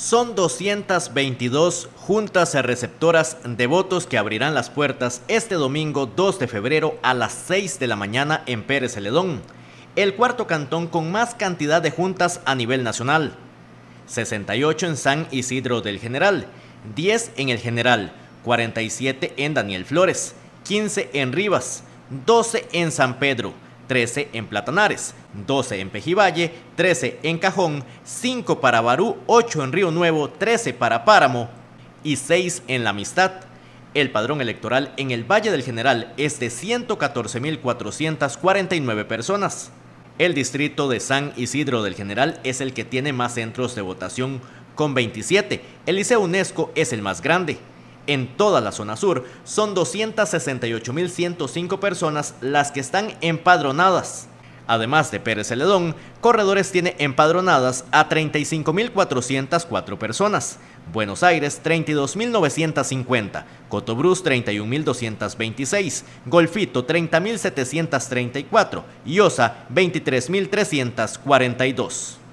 Son 222 juntas receptoras de votos que abrirán las puertas este domingo 2 de febrero a las 6 de la mañana en Pérez Celedón, el cuarto cantón con más cantidad de juntas a nivel nacional. 68 en San Isidro del General, 10 en El General, 47 en Daniel Flores, 15 en Rivas, 12 en San Pedro, 13 en Platanares, 12 en Pejivalle, 13 en Cajón, 5 para Barú, 8 en Río Nuevo, 13 para Páramo y 6 en La Amistad. El padrón electoral en el Valle del General es de 114.449 personas. El distrito de San Isidro del General es el que tiene más centros de votación con 27. El Liceo UNESCO es el más grande en toda la zona sur, son 268.105 personas las que están empadronadas. Además de Pérez Celedón, Corredores tiene empadronadas a 35.404 personas, Buenos Aires 32.950, Cotobruz 31.226, Golfito 30.734 y Osa 23.342.